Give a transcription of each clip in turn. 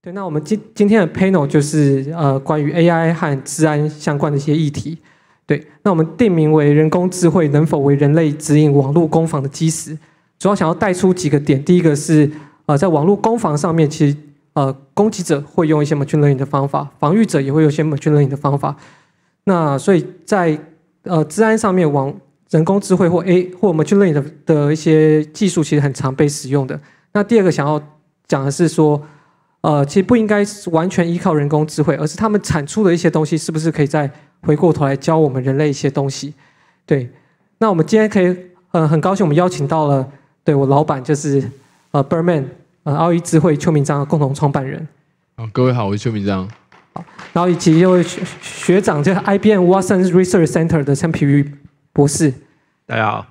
对，那我们今今天的 panel 就是呃关于 AI 和治安相关的一些议题。对，那我们定名为“人工智慧能否为人类指引网络攻防的基石”？主要想要带出几个点。第一个是呃，在网络攻防上面，其实呃，攻击者会用一些 machine learning 的方法，防御者也会用一些 machine learning 的方法。那所以在呃治安上面，网人工智慧或 A 或 machine learning 的一些技术其实很常被使用的。那第二个想要讲的是说。呃，其实不应该完全依靠人工智慧，而是他们产出的一些东西，是不是可以再回过头来教我们人类一些东西？对。那我们今天可以，呃，很高兴我们邀请到了，对我老板就是呃 b e r m a n 呃奥一智慧邱明章的共同创办人。嗯，各位好，我是邱明章。好，然后以及一位学长，就是 IBM Watson Research Center 的陈皮玉博士。大家好。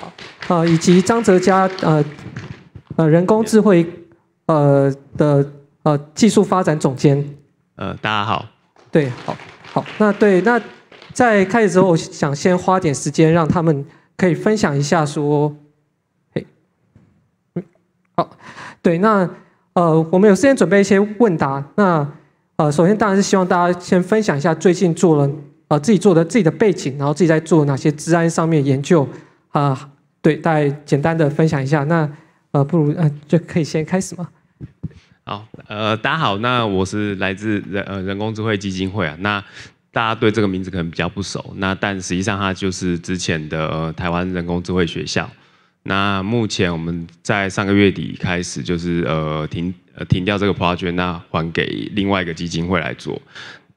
好。啊，以及张哲佳，呃，呃，人工智慧。呃的呃技术发展总监，呃大家好，对，好，好，那对，那在开始之后，我想先花点时间让他们可以分享一下说，嘿，嗯，好，对，那呃我们有时间准备一些问答，那呃首先当然是希望大家先分享一下最近做了呃自己做的自己的背景，然后自己在做哪些治安上面研究啊，对，大家简单的分享一下，那呃不如呃就可以先开始吗？好，呃，大家好，那我是来自人呃人工智慧基金会啊。那大家对这个名字可能比较不熟，那但实际上它就是之前的台湾人工智慧学校。那目前我们在上个月底开始就是呃停呃停掉这个 project，那还给另外一个基金会来做。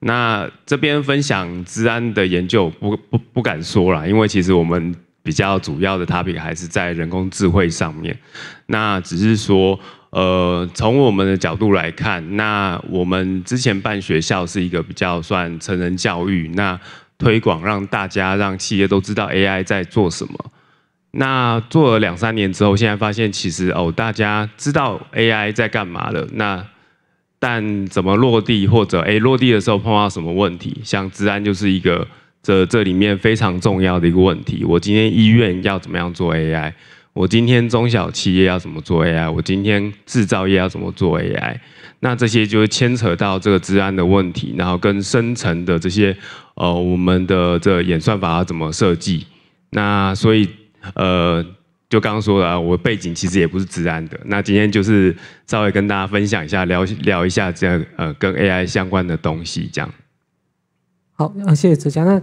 那这边分享治安的研究不不不敢说了，因为其实我们比较主要的 topic 还是在人工智慧上面。那只是说。呃，从我们的角度来看，那我们之前办学校是一个比较算成人教育，那推广让大家让企业都知道 AI 在做什么。那做了两三年之后，现在发现其实哦，大家知道 AI 在干嘛了。那但怎么落地，或者哎落地的时候碰到什么问题，像治安就是一个这这里面非常重要的一个问题。我今天医院要怎么样做 AI？我今天中小企业要怎么做 AI？我今天制造业要怎么做 AI？那这些就会牵扯到这个治安的问题，然后跟生成的这些呃，我们的这演算法要怎么设计？那所以呃，就刚刚说了，我背景其实也不是治安的。那今天就是稍微跟大家分享一下，聊聊一下这呃跟 AI 相关的东西这样。好，谢谢子嘉。那。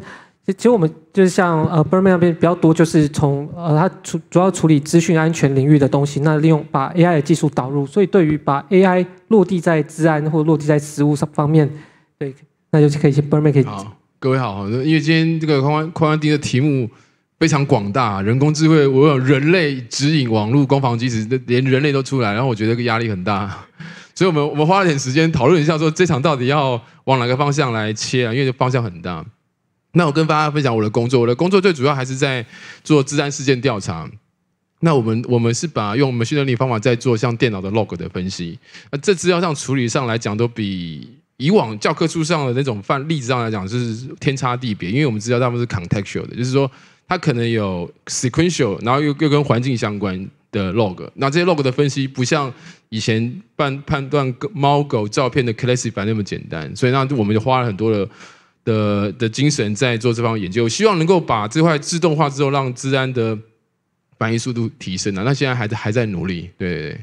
其实我们就是像呃 b e r m a n 那边比较多，就是从呃，它主主要处理资讯安全领域的东西。那利用把 AI 的技术导入，所以对于把 AI 落地在治安或落地在实物上方面，对，那就是可以先 b e r m a n 可以。各位好，因为今天这个宽宽宽宽丁的题目非常广大，人工智慧，我有人类指引网络攻防机制，连人类都出来，然后我觉得压力很大，所以我们我们花了点时间讨论一下，说这场到底要往哪个方向来切啊？因为方向很大。那我跟大家分享我的工作。我的工作最主要还是在做治安事件调查。那我们我们是把用我们训练你方法在做像电脑的 log 的分析。那这资料上处理上来讲，都比以往教科书上的那种范例子上来讲是天差地别。因为我们资料大部分是 contextual 的，就是说它可能有 sequential，然后又又跟环境相关的 log。那这些 log 的分析不像以前判判断猫狗照片的 c l a s s i f y a n 那么简单，所以那我们就花了很多的。的的精神在做这方面研究，希望能够把这块自动化之后，让治安的反应速度提升啊。那现在还还在努力，对。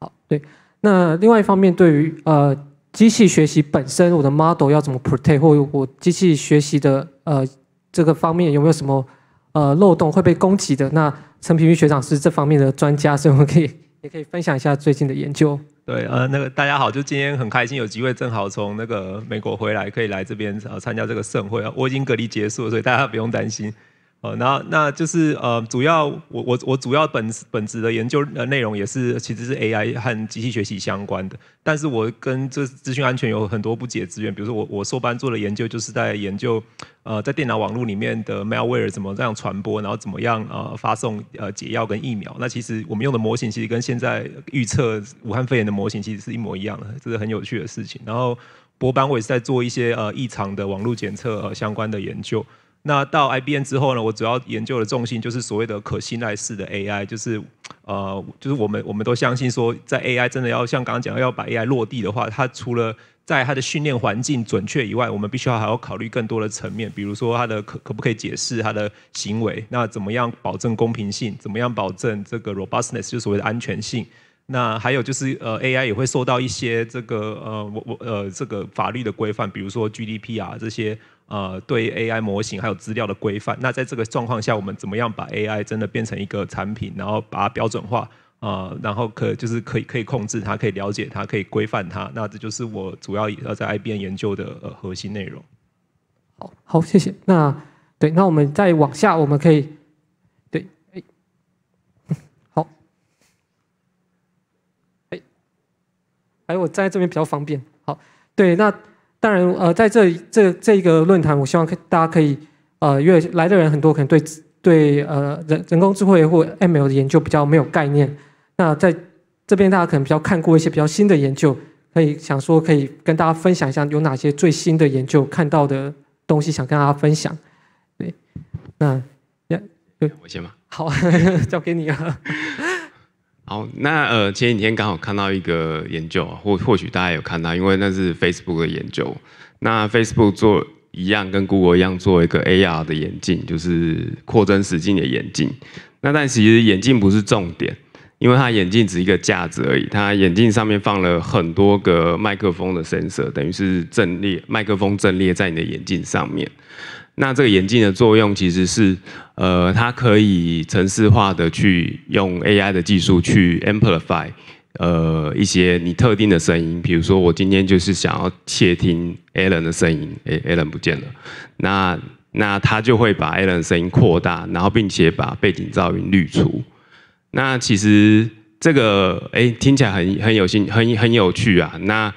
好，对。那另外一方面，对于呃机器学习本身，我的 model 要怎么 protect，或我机器学习的呃这个方面有没有什么呃漏洞会被攻击的？那陈平平学长是这方面的专家，所以我们可以也可以分享一下最近的研究。对，呃，那个大家好，就今天很开心有机会，正好从那个美国回来，可以来这边呃参加这个盛会啊。我已经隔离结束，所以大家不用担心。呃，那那就是呃，主要我我我主要本本职的研究的内容也是其实是 AI 和机器学习相关的，但是我跟这资讯安全有很多不解之缘，比如说我我硕班做的研究就是在研究呃在电脑网络里面的 Malware 怎么这样传播，然后怎么样呃发送呃解药跟疫苗，那其实我们用的模型其实跟现在预测武汉肺炎的模型其实是一模一样的，这是很有趣的事情。然后博班我也是在做一些呃异常的网络检测呃、相关的研究。那到 IBM 之后呢，我主要研究的重心就是所谓的可信赖式的 AI，就是呃，就是我们我们都相信说，在 AI 真的要像刚刚讲要把 AI 落地的话，它除了在它的训练环境准确以外，我们必须要还要考虑更多的层面，比如说它的可可不可以解释它的行为，那怎么样保证公平性，怎么样保证这个 robustness 就所谓的安全性，那还有就是呃 AI 也会受到一些这个呃我我呃这个法律的规范，比如说 g d p 啊这些。呃，对 AI 模型还有资料的规范。那在这个状况下，我们怎么样把 AI 真的变成一个产品，然后把它标准化？呃，然后可就是可以可以控制它，可以了解它，可以规范它。那这就是我主要要在 IBM 研究的呃核心内容。好，好，谢谢。那对，那我们再往下，我们可以对，哎，好，哎，哎，我站在这边比较方便。好，对，那。当然，呃，在这这这一个论坛，我希望可大家可以，呃，因为来的人很多，可能对对呃人人工智慧或 ML 的研究比较没有概念。那在这边大家可能比较看过一些比较新的研究，可以想说可以跟大家分享一下有哪些最新的研究看到的东西，想跟大家分享。对，那呀，对，我先吧。好，交给你了。好，那呃前几天刚好看到一个研究，或或许大家有看到，因为那是 Facebook 的研究。那 Facebook 做一样跟 Google 一样做一个 AR 的眼镜，就是扩增实境的眼镜。那但其实眼镜不是重点，因为它眼镜只是一个架子而已。它眼镜上面放了很多个麦克风的声色，等于是阵列麦克风阵列在你的眼镜上面。那这个眼镜的作用其实是，呃，它可以程式化的去用 AI 的技术去 amplify，呃，一些你特定的声音，比如说我今天就是想要窃听 a l a n 的声音，哎 a l a n 不见了，那那它就会把 a l a n 的声音扩大，然后并且把背景噪音滤除。那其实这个哎听起来很很有兴很很有趣啊，那。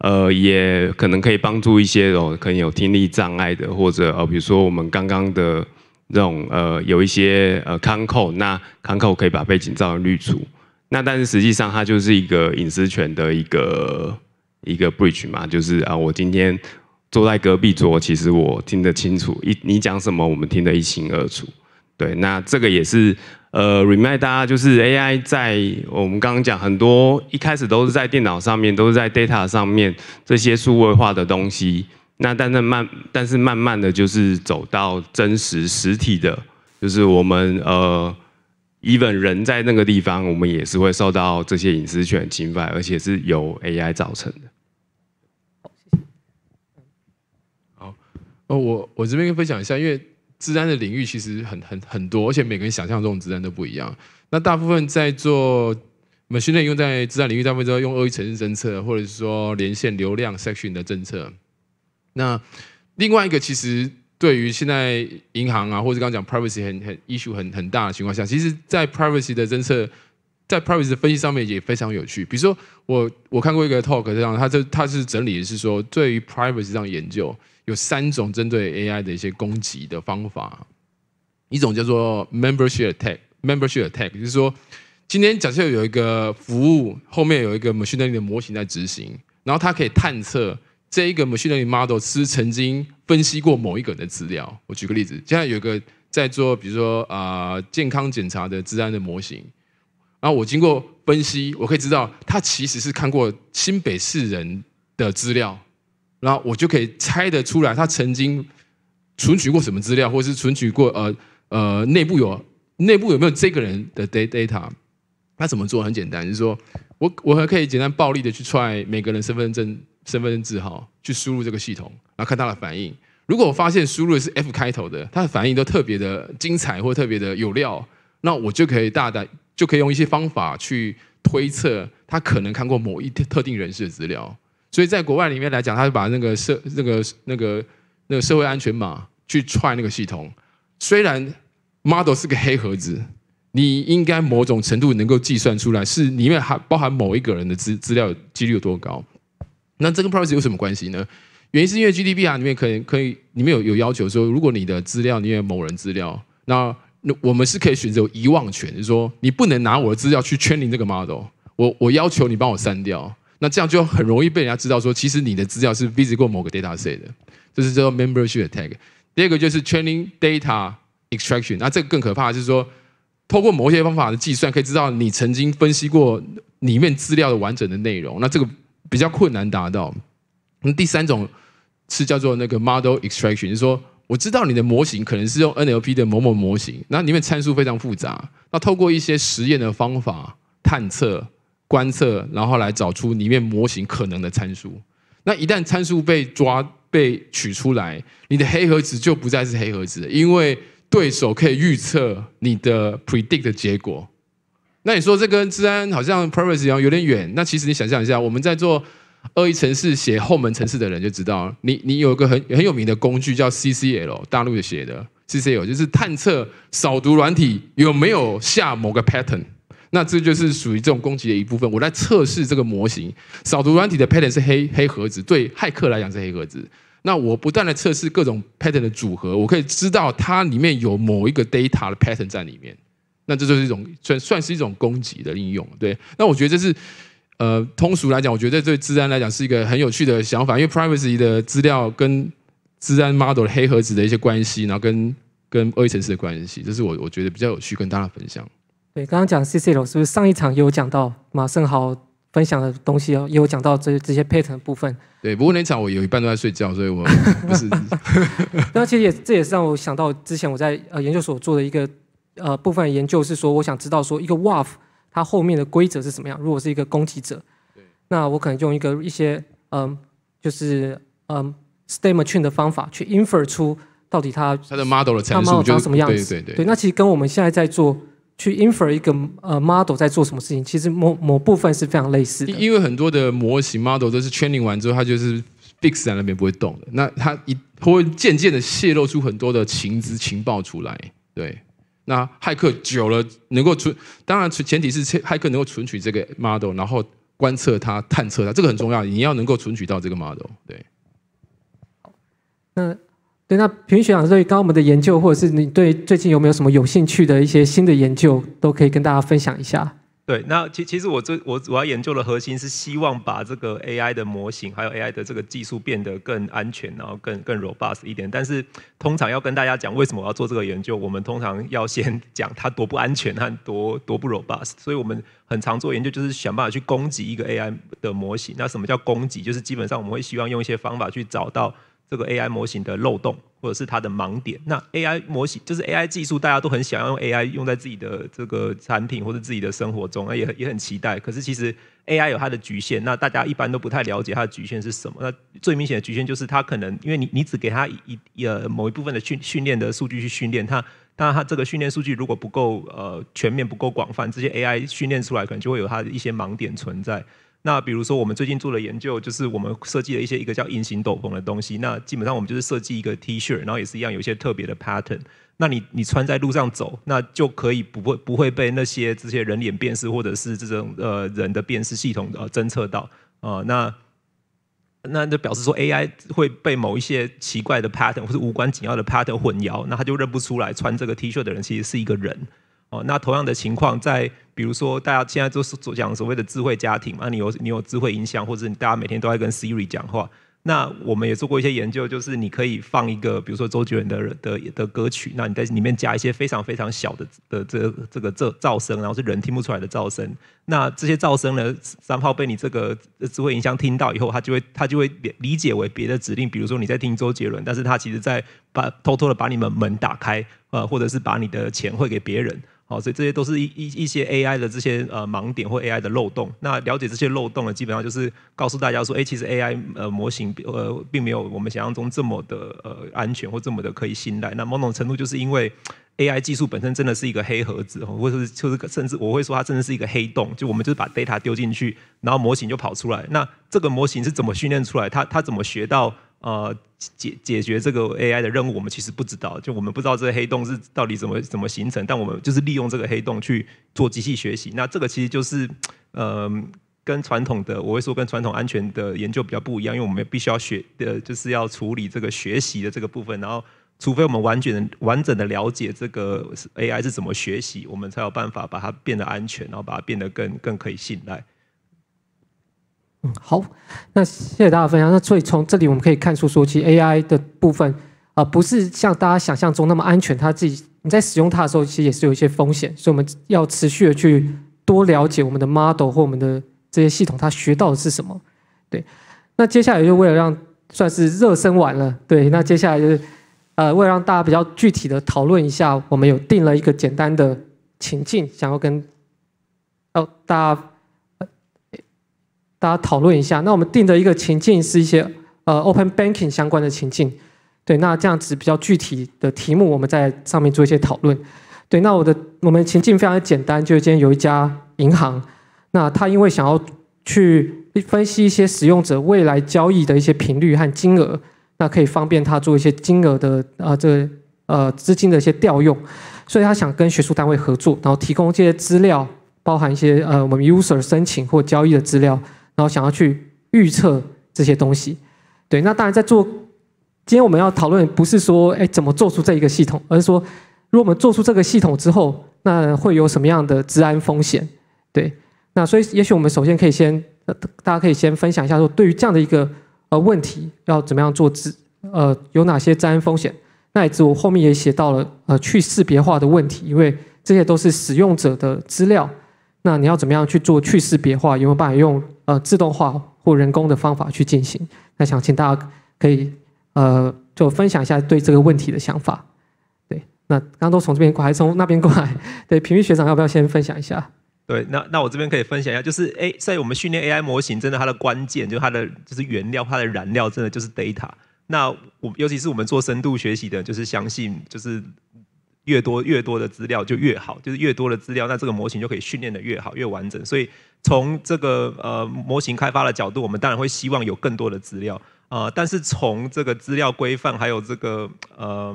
呃，也可能可以帮助一些哦，可能有听力障碍的，或者呃，比如说我们刚刚的那种呃，有一些呃，康扣，那康扣可以把背景噪音滤除。那但是实际上它就是一个隐私权的一个一个 breach 嘛，就是啊，我今天坐在隔壁桌，其实我听得清楚，一你讲什么，我们听得一清二楚。对，那这个也是呃，remind 大家就是 AI 在我们刚刚讲很多一开始都是在电脑上面，都是在 data 上面这些数位化的东西。那但是慢，但是慢慢的就是走到真实实体的，就是我们呃，even 人在那个地方，我们也是会受到这些隐私权侵犯，而且是由 AI 造成的。好，哦，我我这边跟分享一下，因为。自然的领域其实很很很多，而且每个人想象中的自然都不一样。那大部分在做我们训练用在自然领域，大部分都要用恶意城市侦测，或者是说连线流量 section 的政策。那另外一个，其实对于现在银行啊，或者刚讲 privacy 很很 issue 很很大的情况下，其实在 privacy 的政策在 privacy 的分析上面也非常有趣。比如说，我我看过一个 talk 这样，他就他是整理的是说，对于 privacy 上研究有三种针对 AI 的一些攻击的方法。一种叫做 membership attack，membership attack 就是说，今天假设有一个服务后面有一个 machine learning 的模型在执行，然后它可以探测这一个 machine learning model 是曾经分析过某一个人的资料。我举个例子，现在有个在做，比如说啊，健康检查的治安的模型。然后我经过分析，我可以知道他其实是看过新北市人的资料，然后我就可以猜得出来他曾经存取过什么资料，或者是存取过呃呃内部有内部有没有这个人的 data 他怎么做？很简单，就是说我我还可以简单暴力的去踹每个人身份证身份证字号去输入这个系统，然后看他的反应。如果我发现输入的是 F 开头的，他的反应都特别的精彩或特别的有料，那我就可以大胆。就可以用一些方法去推测他可能看过某一特定人士的资料，所以在国外里面来讲，他就把那个社那个那个那个社会安全码去踹那个系统。虽然 model 是个黑盒子，你应该某种程度能够计算出来是里面含包含某一个人的资资料几率有多高。那这跟 privacy 有什么关系呢？原因是因为 GDPR 里面可以可以里面有有要求说，如果你的资料里面有某人资料，那那我们是可以选择遗忘权，就是说你不能拿我的资料去圈 r 这个 model，我我要求你帮我删掉，那这样就很容易被人家知道说其实你的资料是 v i s i t 过某个 data set 的，这是叫做 membership tag。第二个就是 training data extraction，那这个更可怕就是说通过某些方法的计算可以知道你曾经分析过里面资料的完整的内容，那这个比较困难达到。那第三种是叫做那个 model extraction，就是说。我知道你的模型可能是用 NLP 的某某模型，那里面参数非常复杂。那透过一些实验的方法探测、观测，然后来找出里面模型可能的参数。那一旦参数被抓、被取出来，你的黑盒子就不再是黑盒子，因为对手可以预测你的 predict 的结果。那你说这跟治安好像 privacy 一样有点远。那其实你想象一下，我们在做。恶意城市写后门城市的人就知道，你你有一个很很有名的工具叫 c c l 大陆的写的 c c l 就是探测扫毒软体有没有下某个 pattern，那这就是属于这种攻击的一部分。我在测试这个模型，扫毒软体的 pattern 是黑黑盒子，对骇客来讲是黑盒子。那我不断的测试各种 pattern 的组合，我可以知道它里面有某一个 data 的 pattern 在里面，那这就是一种算算是一种攻击的应用，对。那我觉得这是。呃，通俗来讲，我觉得对治安来讲是一个很有趣的想法，因为 privacy 的资料跟治安 model 黑盒子的一些关系，然后跟跟二阶城市的关系，这是我我觉得比较有趣跟大家分享。对，刚刚讲 c c 老 l 是不是上一场有讲到马胜豪分享的东西哦，也有讲到这这些 pattern 部分。对，不过那场我有一半都在睡觉，所以我不是。其实也这也是让我想到之前我在呃研究所做的一个呃部分研究，是说我想知道说一个 w a v 它后面的规则是什么样？如果是一个攻击者，那我可能用一个一些嗯，就是嗯，state machine 的方法去 infer 出到底它它的 model 的参数么样。对对对，那其实跟我们现在在做去 infer 一个呃 model 在做什么事情，其实某某部分是非常类似的。因为很多的模型 model 都是 training 完之后，它就是 f i x 在那边不会动的，那它一会渐渐的泄露出很多的情资情报出来，对。那骇客久了能够存，当然前提是骇客能够存取这个 model，然后观测它、探测它，这个很重要。你要能够存取到这个 model，对。那对那平学长，对于刚我们的研究，或者是你对最近有没有什么有兴趣的一些新的研究，都可以跟大家分享一下。对，那其其实我最我主要研究的核心是希望把这个 AI 的模型还有 AI 的这个技术变得更安全，然后更更 robust 一点。但是通常要跟大家讲为什么我要做这个研究，我们通常要先 讲它多不安全和多多不 robust。所以我们很常做研究就是想办法去攻击一个 AI 的模型。那什么叫攻击？就是基本上我们会希望用一些方法去找到。这个 AI 模型的漏洞或者是它的盲点，那 AI 模型就是 AI 技术，大家都很想要用 AI 用在自己的这个产品或者自己的生活中，也也很期待。可是其实 AI 有它的局限，那大家一般都不太了解它的局限是什么。那最明显的局限就是它可能因为你你只给它一呃某一部分的训训练的数据去训练它，那它这个训练数据如果不够呃全面不够广泛，这些 AI 训练出来可能就会有它的一些盲点存在。那比如说，我们最近做了研究，就是我们设计了一些一个叫隐形斗篷的东西。那基本上我们就是设计一个 T 恤，然后也是一样，有些特别的 pattern。那你你穿在路上走，那就可以不会不会被那些这些人脸辨识或者是这种呃人的辨识系统呃侦测到啊。那那那表示说 AI 会被某一些奇怪的 pattern 或是无关紧要的 pattern 混淆，那他就认不出来穿这个 T 恤的人其实是一个人。哦，那同样的情况，在比如说大家现在就是讲所谓的智慧家庭嘛，你有你有智慧音箱，或者大家每天都在跟 Siri 讲话，那我们也做过一些研究，就是你可以放一个比如说周杰伦的的的歌曲，那你在里面加一些非常非常小的的这这个这噪声，然后是人听不出来的噪声，那这些噪声呢，三号被你这个智慧音箱听到以后，它就会它就会理解为别的指令，比如说你在听周杰伦，但是它其实在把偷偷的把你们门打开，呃，或者是把你的钱汇给别人。好，所以这些都是一一一些 AI 的这些呃盲点或 AI 的漏洞。那了解这些漏洞呢，基本上就是告诉大家说，哎，其实 AI 呃模型呃并没有我们想象中这么的呃安全或这么的可以信赖。那某种程度就是因为 AI 技术本身真的是一个黑盒子，或者就是甚至我会说它真的是一个黑洞。就我们就是把 data 丢进去，然后模型就跑出来。那这个模型是怎么训练出来？它它怎么学到？呃，解解决这个 AI 的任务，我们其实不知道，就我们不知道这个黑洞是到底怎么怎么形成，但我们就是利用这个黑洞去做机器学习。那这个其实就是，呃，跟传统的我会说跟传统安全的研究比较不一样，因为我们必须要学，呃，就是要处理这个学习的这个部分。然后，除非我们完全完整的了解这个 AI 是怎么学习，我们才有办法把它变得安全，然后把它变得更更可以信赖。嗯，好，那谢谢大家分享。那所以从这里我们可以看出，说其实 AI 的部分啊，不是像大家想象中那么安全。它自己你在使用它的时候，其实也是有一些风险。所以我们要持续的去多了解我们的 model 或我们的这些系统，它学到的是什么。对。那接下来就为了让算是热身完了。对。那接下来就是呃，为了让大家比较具体的讨论一下，我们有定了一个简单的情境，想要跟哦大家。大家讨论一下。那我们定的一个情境是一些呃 open banking 相关的情境，对。那这样子比较具体的题目，我们在上面做一些讨论。对。那我的我们情境非常的简单，就是今天有一家银行，那他因为想要去分析一些使用者未来交易的一些频率和金额，那可以方便他做一些金额的呃这呃资金的一些调用，所以他想跟学术单位合作，然后提供这些资料，包含一些呃我们 user 申请或交易的资料。然后想要去预测这些东西，对，那当然在做。今天我们要讨论不是说，哎，怎么做出这一个系统，而是说，如果我们做出这个系统之后，那会有什么样的治安风险？对，那所以也许我们首先可以先，大家可以先分享一下，说对于这样的一个呃问题，要怎么样做治呃，有哪些治安风险？那也我后面也写到了呃去识别化的问题，因为这些都是使用者的资料，那你要怎么样去做去识别化？有没有办法用？呃，自动化或人工的方法去进行，那想请大家可以，呃，就分享一下对这个问题的想法。对，那刚刚都从这边过来，从那边过来。对，平玉学长要不要先分享一下？对，那那我这边可以分享一下，就是，哎，在我们训练 AI 模型，真的它的关键，就是它的就是原料，它的燃料，真的就是 data。那我尤其是我们做深度学习的，就是相信就是。越多越多的资料就越好，就是越多的资料，那这个模型就可以训练的越好、越完整。所以从这个呃模型开发的角度，我们当然会希望有更多的资料啊。但是从这个资料规范还有这个呃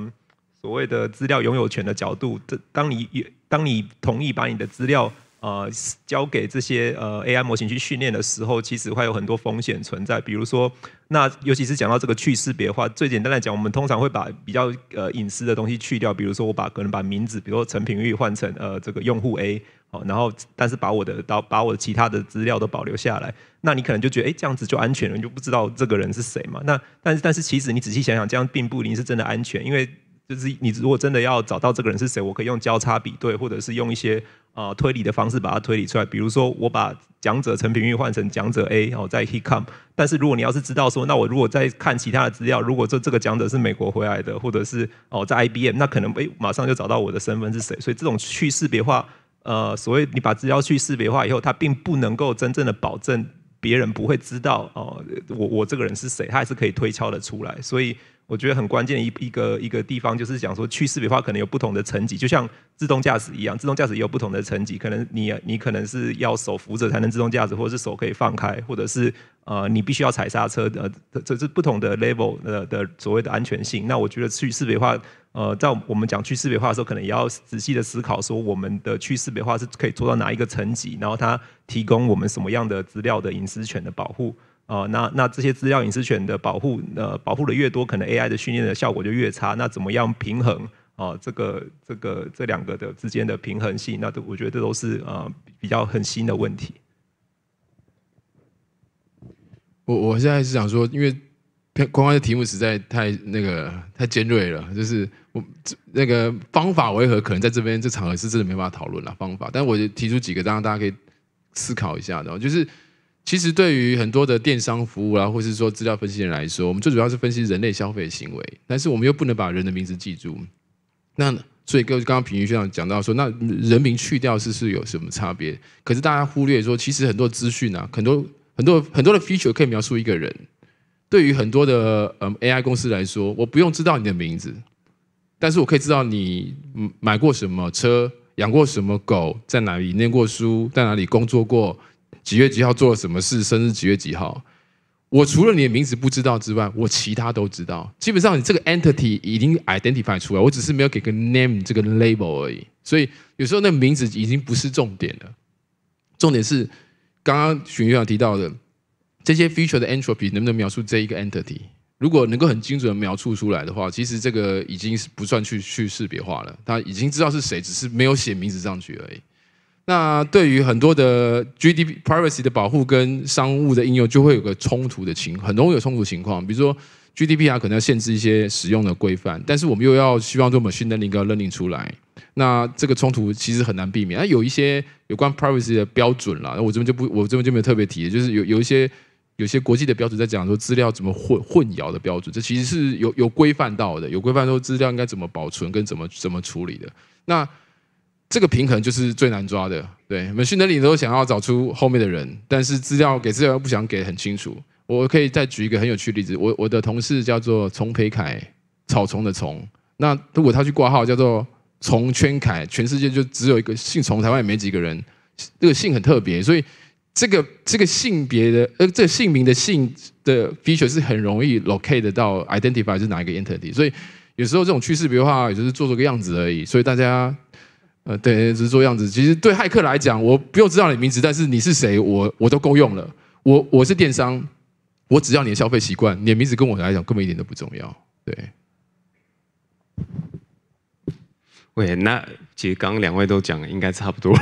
所谓的资料拥有权的角度，这当你当你同意把你的资料。呃，交给这些呃 AI 模型去训练的时候，其实会有很多风险存在。比如说，那尤其是讲到这个去识别的话，最简单来讲，我们通常会把比较呃隐私的东西去掉，比如说我把可能把名字，比如说陈品玉换成呃这个用户 A，好，然后但是把我的刀把我其他的资料都保留下来，那你可能就觉得哎这样子就安全了，你就不知道这个人是谁嘛？那但是但是其实你仔细想想，这样并不一定是真的安全，因为就是你如果真的要找到这个人是谁，我可以用交叉比对，或者是用一些。啊，推理的方式把它推理出来。比如说，我把讲者陈平玉换成讲者 A，然后在 He Come。但是如果你要是知道说，那我如果再看其他的资料，如果这这个讲者是美国回来的，或者是哦在 IBM，那可能哎马上就找到我的身份是谁。所以这种去识别化，呃，所谓你把资料去识别化以后，它并不能够真正的保证别人不会知道哦，我我这个人是谁，他还是可以推敲的出来。所以。我觉得很关键一一个一个地方就是讲说去四北化可能有不同的层级，就像自动驾驶一样，自动驾驶也有不同的层级，可能你你可能是要手扶着才能自动驾驶，或者是手可以放开，或者是呃你必须要踩刹车的，这是不同的 level 的的所谓的安全性。那我觉得去四北化，呃，在我们讲去四北化的时候，可能也要仔细的思考说我们的去四北化是可以做到哪一个层级，然后它提供我们什么样的资料的隐私权的保护。哦，那那这些资料隐私权的保护，呃，保护的越多，可能 AI 的训练的效果就越差。那怎么样平衡哦，这个这个这两个的之间的平衡性，那都我觉得这都是呃比较很新的问题。我我现在是想说，因为刚刚的题目实在太那个太尖锐了，就是我这那个方法为何可能在这边这场合是真的没办法讨论了方法，但我提出几个，让大家可以思考一下，然后就是。其实，对于很多的电商服务啊，或是说资料分析人来说，我们最主要是分析人类消费行为。但是，我们又不能把人的名字记住。那所以，跟刚刚品云先生讲到说，那人名去掉是是有什么差别？可是，大家忽略说，其实很多资讯啊，很多很多很多的 feature 可以描述一个人。对于很多的嗯 AI 公司来说，我不用知道你的名字，但是我可以知道你买过什么车，养过什么狗，在哪里念过书，在哪里工作过。几月几号做了什么事？生日几月几号？我除了你的名字不知道之外，我其他都知道。基本上，你这个 entity 已经 identify 出来，我只是没有给个 name 这个 label 而已。所以有时候那名字已经不是重点了，重点是刚刚许院长提到的，这些 feature 的 entropy 能不能描述这一个 entity？如果能够很精准的描述出来的话，其实这个已经是不算去去识别化了。他已经知道是谁，只是没有写名字上去而已。那对于很多的 GDPRivacy p 的保护跟商务的应用，就会有个冲突的情，很容易有冲突情况。比如说 g d p 啊，可能要限制一些使用的规范，但是我们又要希望 machine learning 我 l e a r n i 认定出来，那这个冲突其实很难避免。那有一些有关 Privacy 的标准啦，那我这边就不，我这边就没有特别提，就是有有一些有些国际的标准在讲说资料怎么混混淆的标准，这其实是有有规范到的，有规范说资料应该怎么保存跟怎么怎么处理的。那这个平衡就是最难抓的。对我们训练里都想要找出后面的人，但是资料给资料又不想给很清楚。我可以再举一个很有趣的例子，我我的同事叫做丛培凯，草丛的丛。那如果他去挂号叫做丛圈凯，全世界就只有一个姓丛，台湾也没几个人，这个姓很特别。所以这个这个性别的呃这姓名的姓的 feature 是很容易 locate 到 identify 是哪一个 entity。所以有时候这种趋势别化也就是做做个样子而已。所以大家。呃，对，只是做样子。其实对骇客来讲，我不用知道你名字，但是你是谁，我我都够用了。我我是电商，我只要你的消费习惯，你的名字跟我来讲根本一点都不重要。对，喂，那。其实刚刚两位都讲了，应该差不多。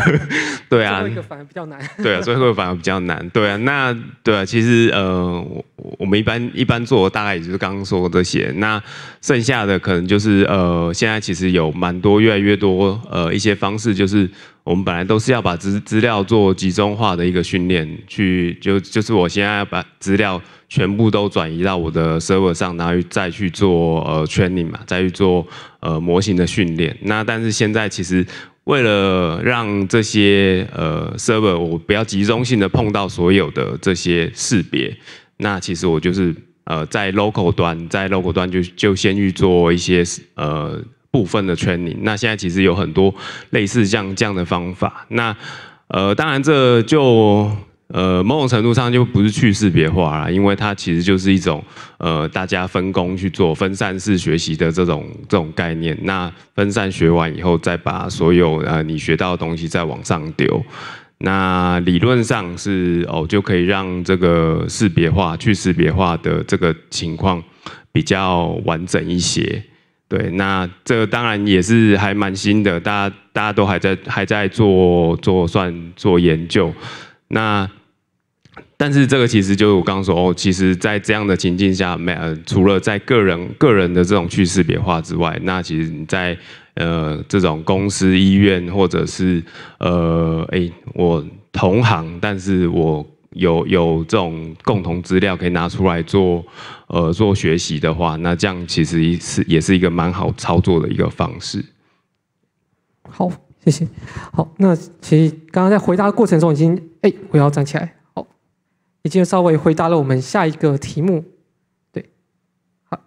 对啊，最后一个反而比较难。对啊，最后一个反而比较难。对啊，那对啊，其实呃，我我们一般一般做大概也就是刚刚说这些。那剩下的可能就是呃，现在其实有蛮多越来越多呃一些方式就是。我们本来都是要把资资料做集中化的一个训练，去就就是我现在要把资料全部都转移到我的 server 上，然后再去做呃 training 嘛，再去做呃模型的训练。那但是现在其实为了让这些呃 server 我不要集中性的碰到所有的这些识别，那其实我就是呃在 local 端，在 local 端就就先去做一些呃。部分的 training，那现在其实有很多类似像这样的方法。那呃，当然这就呃某种程度上就不是去识别化了，因为它其实就是一种呃大家分工去做分散式学习的这种这种概念。那分散学完以后，再把所有呃你学到的东西再往上丢。那理论上是哦，就可以让这个识别化去识别化的这个情况比较完整一些。对，那这当然也是还蛮新的，大家大家都还在还在做做算做研究。那但是这个其实就是我刚刚说，哦，其实在这样的情境下，没除了在个人个人的这种去识别化之外，那其实在呃这种公司、医院或者是呃哎我同行，但是我。有有这种共同资料可以拿出来做呃做学习的话，那这样其实是也是一个蛮好操作的一个方式。好，谢谢。好，那其实刚刚在回答的过程中已经哎，我要站起来。好，已经稍微回答了我们下一个题目。对，好，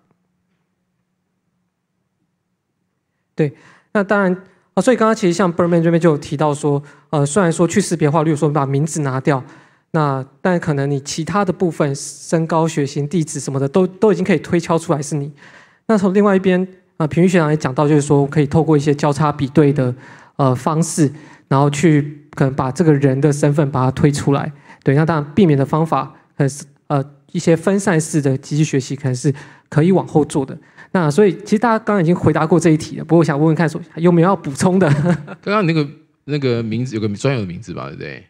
对。那当然啊，所以刚刚其实像 b e r m a n 这边就有提到说，呃，虽然说去识别化如说把名字拿掉。那但可能你其他的部分，身高、血型、地址什么的，都都已经可以推敲出来是你。那从另外一边，啊，平玉学长也讲到，就是说可以透过一些交叉比对的，呃方式，然后去可能把这个人的身份把它推出来。对，那当然避免的方法，呃，一些分散式的机器学习，可能是可以往后做的。那所以其实大家刚刚已经回答过这一题了，不过我想问问看，说有没有要补充的？刚刚你那个那个名字有个专有的名字吧，对不对？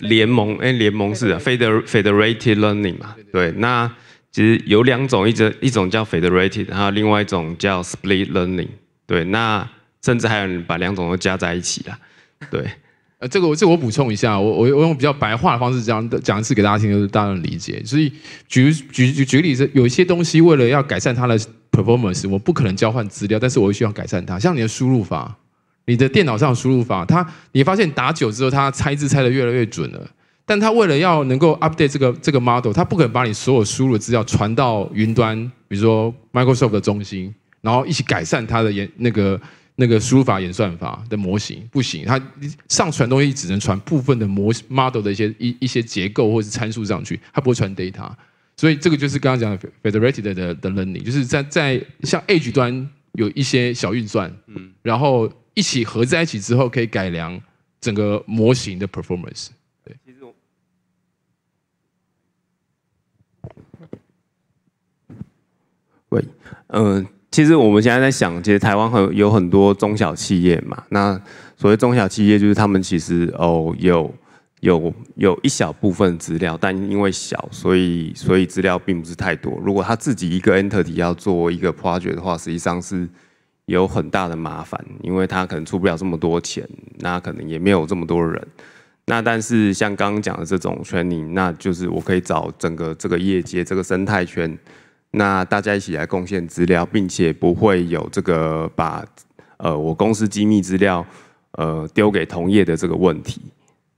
联盟，哎，联盟是 f d 啊，federated learning 嘛，对。那其实有两种，一种一种叫 federated，还有另外一种叫 split learning，对。那甚至还有人把两种都加在一起了，对。呃，这个这我补充一下，我我我用比较白话的方式讲讲一次给大家听，就是大家能理解。所以举举举举例子，有一些东西为了要改善它的 performance，我不可能交换资料，但是我需要改善它，像你的输入法。你的电脑上输入法，它你发现打久之后，它猜字猜得越来越准了。但它为了要能够 update 这个这个 model，它不可能把你所有输入的资料传到云端，比如说 Microsoft 的中心，然后一起改善它的演那个那个输入法演算法的模型。不行，它上传东西只能传部分的模 model 的一些一一些结构或是参数上去，它不会传 data。所以这个就是刚刚讲的 federated 的的 learning，就是在在像 edge 端有一些小运算，嗯，然后。一起合在一起之后，可以改良整个模型的 performance。对。喂，嗯，其实我们现在在想，其实台湾很有很多中小企业嘛。那所谓中小企业，就是他们其实哦有有有一小部分资料，但因为小，所以所以资料并不是太多。如果他自己一个 entity 要做一个 project 的话，实际上是。有很大的麻烦，因为他可能出不了这么多钱，那可能也没有这么多人。那但是像刚刚讲的这种圈里，那就是我可以找整个这个业界这个生态圈，那大家一起来贡献资料，并且不会有这个把呃我公司机密资料呃丢给同业的这个问题，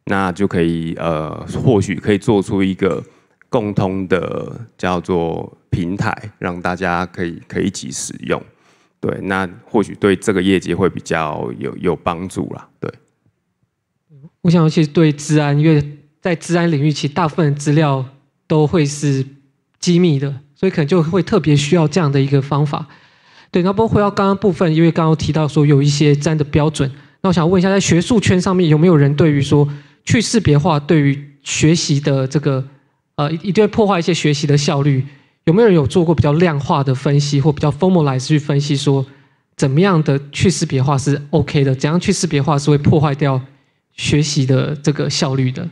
那就可以呃或许可以做出一个共通的叫做平台，让大家可以可以一起使用。对，那或许对这个业绩会比较有有帮助啦。对，我想，尤其对治安，因为在治安领域，其大部分资料都会是机密的，所以可能就会特别需要这样的一个方法。对，那包括到刚刚部分，因为刚刚提到说有一些这样的标准，那我想问一下，在学术圈上面有没有人对于说去识别化，对于学习的这个呃，一定会破坏一些学习的效率。有没有人有做过比较量化的分析，或比较 formal i z e 去分析说，怎么样的去识别化是 OK 的，怎样去识别化是会破坏掉学习的这个效率的？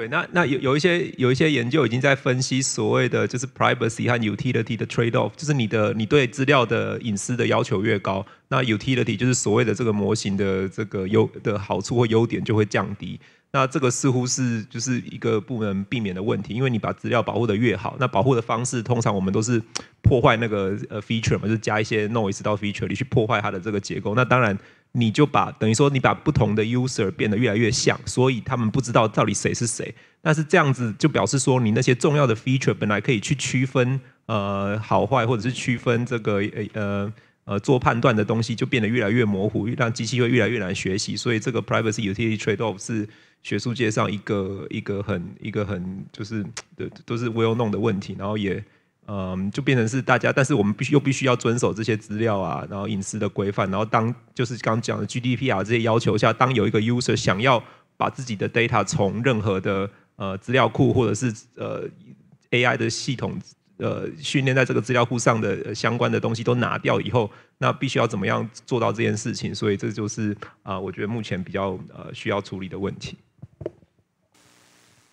对，那那有有一些有一些研究已经在分析所谓的就是 privacy 和 utility 的 trade off，就是你的你对资料的隐私的要求越高，那 utility 就是所谓的这个模型的这个优的好处或优点就会降低。那这个似乎是就是一个不能避免的问题，因为你把资料保护的越好，那保护的方式通常我们都是破坏那个呃 feature，就是加一些 noise 到 feature 里去破坏它的这个结构。那当然。你就把等于说你把不同的 user 变得越来越像，所以他们不知道到底谁是谁。但是这样子就表示说，你那些重要的 feature 本来可以去区分呃好坏，或者是区分这个呃呃呃做判断的东西，就变得越来越模糊，让机器会越来越难学习。所以这个 privacy utility trade off 是学术界上一个一个很一个很就是对都是 w e l l know n 的问题，然后也。嗯，就变成是大家，但是我们必须又必须要遵守这些资料啊，然后隐私的规范，然后当就是刚讲的 GDPR 这些要求下，当有一个 user 想要把自己的 data 从任何的呃资料库或者是呃 AI 的系统呃训练在这个资料库上的相关的东西都拿掉以后，那必须要怎么样做到这件事情？所以这就是啊，我觉得目前比较呃需要处理的问题。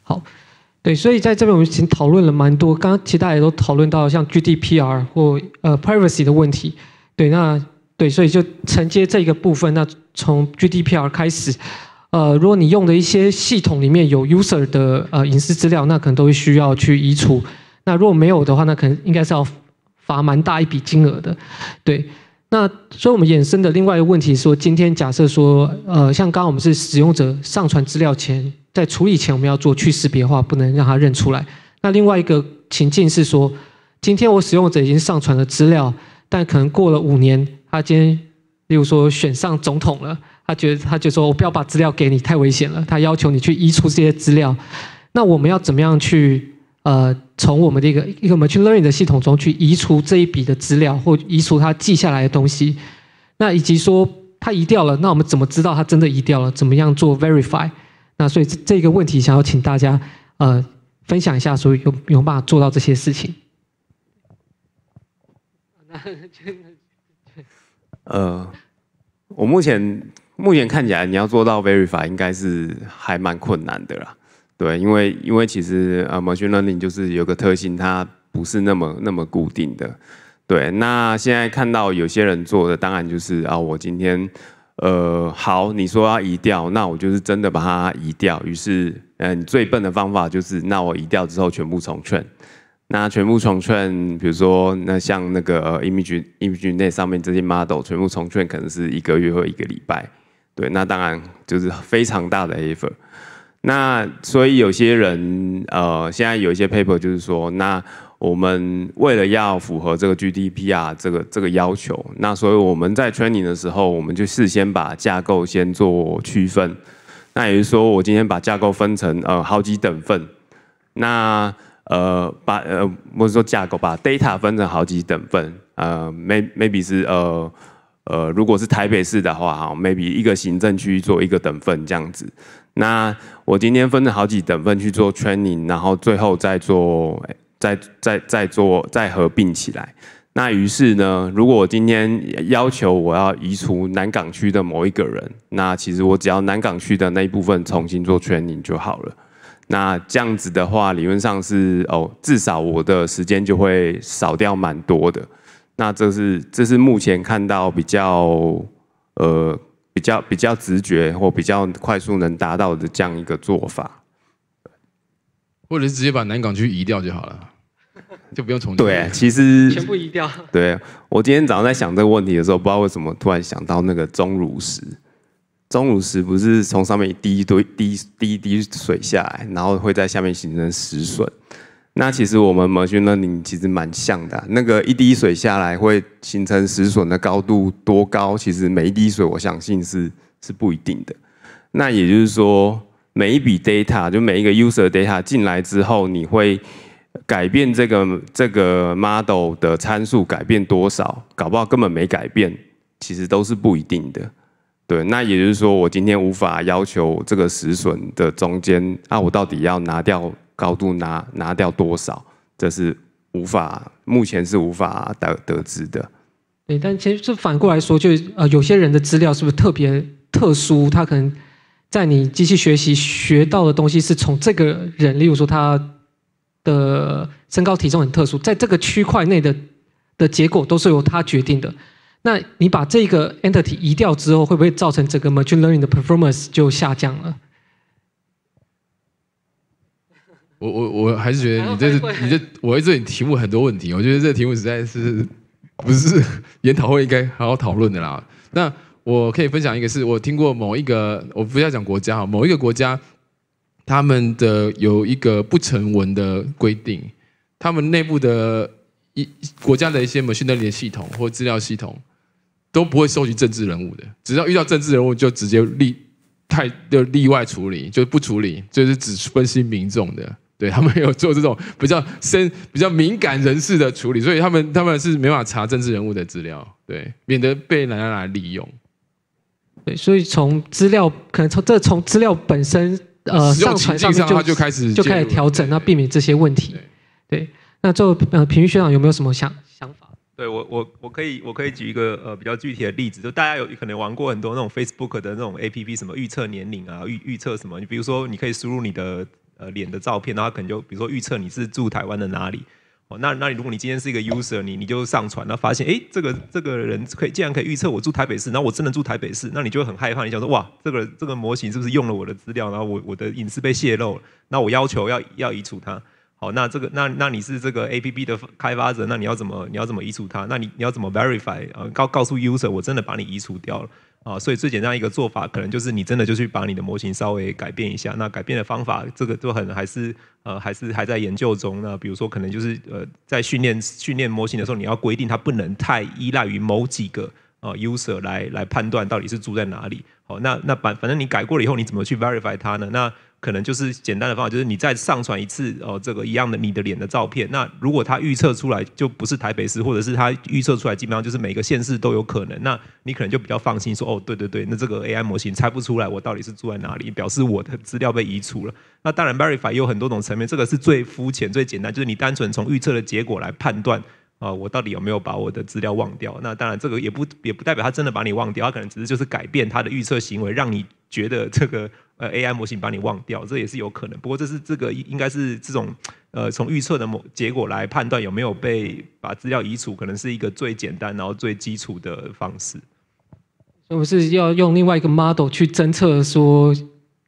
好。对，所以在这边我们已经讨论了蛮多。刚刚其实大家都讨论到像 GDPR 或呃 privacy 的问题。对，那对，所以就承接这个部分，那从 GDPR 开始，呃，如果你用的一些系统里面有 user 的呃隐私资料，那可能都会需要去移除。那如果没有的话，那可能应该是要罚蛮大一笔金额的。对，那所以我们衍生的另外一个问题是，今天假设说，呃，像刚刚我们是使用者上传资料前。在处理前，我们要做去识别化，不能让他认出来。那另外一个情境是说，今天我使用者已经上传了资料，但可能过了五年，他今天，例如说选上总统了，他觉得他就说我不要把资料给你，太危险了。他要求你去移除这些资料。那我们要怎么样去呃，从我们的一个一个去 learning 的系统中去移除这一笔的资料，或移除他记下来的东西？那以及说他移掉了，那我们怎么知道他真的移掉了？怎么样做 verify？那所以这个问题，想要请大家，呃，分享一下，所以有有有办法做到这些事情？那 呃，我目前目前看起来，你要做到 v e r i f y 应该是还蛮困难的啦。对，因为因为其实呃，machine learning 就是有个特性，它不是那么那么固定的。对，那现在看到有些人做的，当然就是啊，我今天。呃，好，你说要移掉，那我就是真的把它移掉。于是，嗯，最笨的方法就是，那我移掉之后全部重串。那全部重串，比如说，那像那个 image image 内上面这些 model，全部重串，可能是一个月或一个礼拜。对，那当然就是非常大的 effort。那所以有些人，呃，现在有一些 paper 就是说，那。我们为了要符合这个 GDPR 这个这个要求，那所以我们在 training 的时候，我们就事先把架构先做区分。那也就是说，我今天把架构分成呃好几等份，那呃把呃不是说架构把 data 分成好几等份，呃 maybe 是呃呃如果是台北市的话哈，maybe 一个行政区做一个等份这样子。那我今天分成好几等份去做 training，然后最后再做。再再再做再合并起来，那于是呢，如果我今天要求我要移除南港区的某一个人，那其实我只要南港区的那一部分重新做全营就好了。那这样子的话，理论上是哦，至少我的时间就会少掉蛮多的。那这是这是目前看到比较呃比较比较直觉或比较快速能达到的这样一个做法。或者是直接把南港区移掉就好了，就不用重建。对，其实全部移掉。对，我今天早上在想这个问题的时候，不知道为什么突然想到那个钟乳石。钟乳石不是从上面一滴一滴一滴一滴水下来，然后会在下面形成石笋。那其实我们摩穴那理其实蛮像的。那个一滴水下来会形成石笋的高度多高？其实每一滴水我相信是是不一定的。那也就是说。每一笔 data 就每一个 user data 进来之后，你会改变这个这个 model 的参数改变多少？搞不好根本没改变，其实都是不一定的。对，那也就是说，我今天无法要求这个止损的中间，啊，我到底要拿掉高度拿拿掉多少？这是无法目前是无法得得知的。对，但其实反过来说，就呃，有些人的资料是不是特别特殊？他可能。在你机器学习学到的东西是从这个人，例如说他，的身高体重很特殊，在这个区块内的的结果都是由他决定的。那你把这个 entity 移掉之后，会不会造成这个 machine learning 的 performance 就下降了？我我我还是觉得你这是你这，我会对你题目很多问题。我觉得这题目实在是不是研讨会应该好好讨论的啦。那。我可以分享一个，是我听过某一个，我不要讲国家哈，某一个国家，他们的有一个不成文的规定，他们内部的一国家的一些 machine learning 系统或资料系统都不会收集政治人物的，只要遇到政治人物就直接例太就例外处理，就不处理，就是只分析民众的，对他们有做这种比较深比较敏感人士的处理，所以他们他们是没法查政治人物的资料，对，免得被人家来利用。对，所以从资料可能从这从资料本身，呃，上传上就开始就开始调整，那避免这些问题。对，那最后呃，平玉学长有没有什么想想法？对我我我可以我可以举一个呃比较具体的例子，就大家有可能玩过很多那种 Facebook 的那种 APP，什么预测年龄啊，预预测什么？你比如说，你可以输入你的呃脸的照片，然后可能就比如说预测你是住台湾的哪里。哦，那那如果你今天是一个 user，你你就上传，然后发现，哎，这个这个人可以，竟然可以预测我住台北市，然后我真的住台北市，那你就会很害怕，你想说，哇，这个这个模型是不是用了我的资料，然后我我的隐私被泄露了，那我要求要要移除它。好，那这个那那你是这个 A P P 的开发者，那你要怎么你要怎么移除它？那你你要怎么 verify 啊？告告诉 user 我真的把你移除掉了。啊，所以最简单一个做法，可能就是你真的就去把你的模型稍微改变一下。那改变的方法，这个都很还是呃还是还在研究中。那比如说，可能就是呃在训练训练模型的时候，你要规定它不能太依赖于某几个啊 user 来来判断到底是住在哪里。哦，那那反反正你改过了以后，你怎么去 verify 它呢？那可能就是简单的方法，就是你再上传一次哦，这个一样的你的脸的照片。那如果它预测出来就不是台北市，或者是它预测出来基本上就是每个县市都有可能，那你可能就比较放心说哦，对对对，那这个 AI 模型猜不出来我到底是住在哪里，表示我的资料被移除了。那当然，Verify 有很多种层面，这个是最肤浅、最简单，就是你单纯从预测的结果来判断啊，我到底有没有把我的资料忘掉？那当然，这个也不也不代表他真的把你忘掉，他可能只是就是改变他的预测行为，让你。觉得这个呃 AI 模型把你忘掉，这也是有可能。不过这是这个应该是这种呃从预测的某结果来判断有没有被把资料移除，可能是一个最简单然后最基础的方式。我不是要用另外一个 model 去侦测说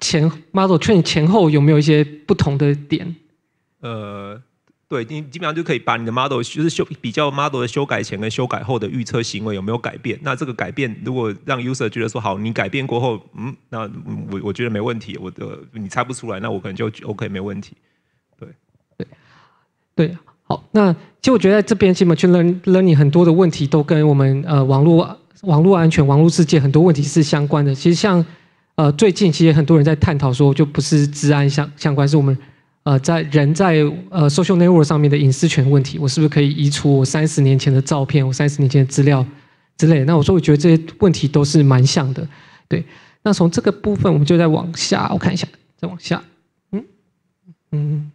前 model t r 前后有没有一些不同的点。呃。对你基本上就可以把你的 model 就是修比较 model 的修改前跟修改后的预测行为有没有改变？那这个改变如果让 user 觉得说好，你改变过后，嗯，那我我觉得没问题。我的你猜不出来，那我可能就 OK 没问题。对对对，好。那其实我觉得这边基本去 learn learn 很多的问题都跟我们呃网络网络安全、网络世界很多问题是相关的。其实像呃最近其实很多人在探讨说，就不是治安相相关，是我们。呃，在人在呃，social network 上面的隐私权问题，我是不是可以移除我三十年前的照片、我三十年前的资料之类？那我说，我觉得这些问题都是蛮像的，对。那从这个部分，我们就在往下，我看一下，再往下，嗯嗯，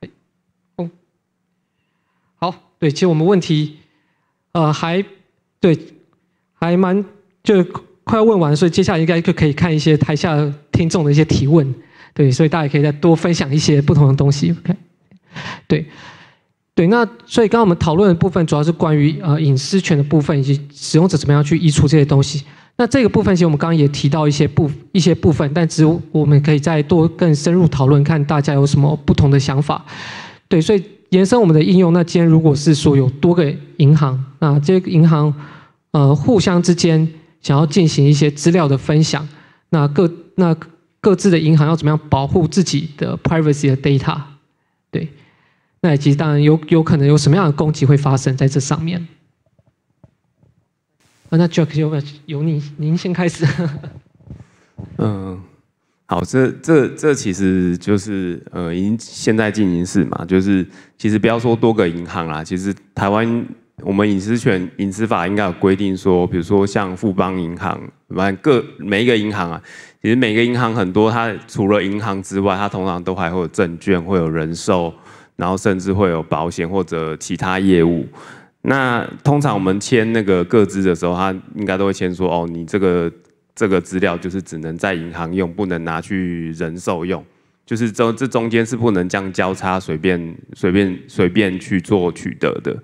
哎，哦，好，对，其实我们问题，呃，还对，还蛮就。快要问完，所以接下来应该就可以看一些台下听众的一些提问，对，所以大家可以再多分享一些不同的东西，OK？对，对，那所以刚刚我们讨论的部分主要是关于呃隐私权的部分以及使用者怎么样去移除这些东西。那这个部分其实我们刚刚也提到一些部一些部分，但只有我们可以再多更深入讨论，看大家有什么不同的想法。对，所以延伸我们的应用，那今天如果是说有多个银行那这个银行呃互相之间。想要进行一些资料的分享，那各那各自的银行要怎么样保护自己的 privacy 的 data？对，那其实当然有有可能有什么样的攻击会发生在这上面。啊，那 Jack 有有你您先开始。嗯，好，这这这其实就是呃，已经现在进行式嘛，就是其实不要说多个银行啦，其实台湾。我们隐私权、隐私法应该有规定说，比如说像富邦银行，反各每一个银行啊，其实每个银行很多，它除了银行之外，它通常都还会有证券，会有人寿，然后甚至会有保险或者其他业务。那通常我们签那个各资的时候，它应该都会签说，哦，你这个这个资料就是只能在银行用，不能拿去人寿用，就是这这中间是不能这样交叉随便随便随便去做取得的。